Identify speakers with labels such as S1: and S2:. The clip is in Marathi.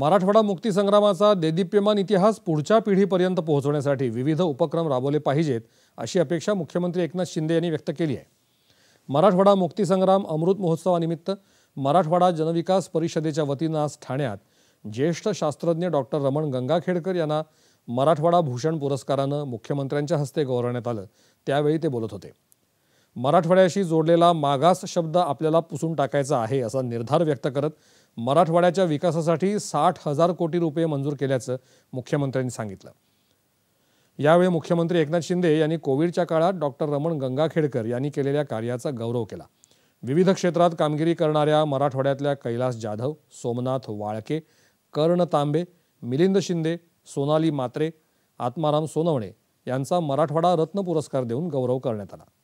S1: मराठवाडा मुक्तीसंग्रामाचा देदीप्यमान इतिहास पुढच्या पिढीपर्यंत पोहोचवण्यासाठी विविध उपक्रम राबवले पाहिजेत अशी अपेक्षा मुख्यमंत्री एकनाथ शिंदे यांनी व्यक्त केली आहे मराठवाडा मुक्तीसंग्राम अमृत महोत्सवानिमित्त मराठवाडा जनविकास परिषदेच्या वतीनं आज ठाण्यात ज्येष्ठ शास्त्रज्ञ डॉक्टर रमण गंगाखेडकर यांना मराठवाडा भूषण पुरस्कारानं मुख्यमंत्र्यांच्या हस्ते गौरवण्यात आलं त्यावेळी ते बोलत होते मराठवाड्याशी जोडलेला मागास शब्द आपल्याला पुसून टाकायचा आहे असा निर्धार व्यक्त करत मराठवाड्याच्या विकासासाठी साठ हजार कोटी रुपये मंजूर केल्याचं मुख्यमंत्र्यांनी सांगितलं यावेळी मुख्यमंत्री एकनाथ शिंदे यांनी कोविडच्या काळात डॉक्टर रमण गंगाखेडकर यांनी केलेल्या कार्याचा गौरव केला विविध क्षेत्रात कामगिरी करणाऱ्या मराठवाड्यातल्या कैलास जाधव सोमनाथ वाळके कर्ण तांबे मिलिंद शिंदे सोनाली मात्रे आत्माराम सोनवणे यांचा मराठवाडा रत्न पुरस्कार देऊन गौरव करण्यात आला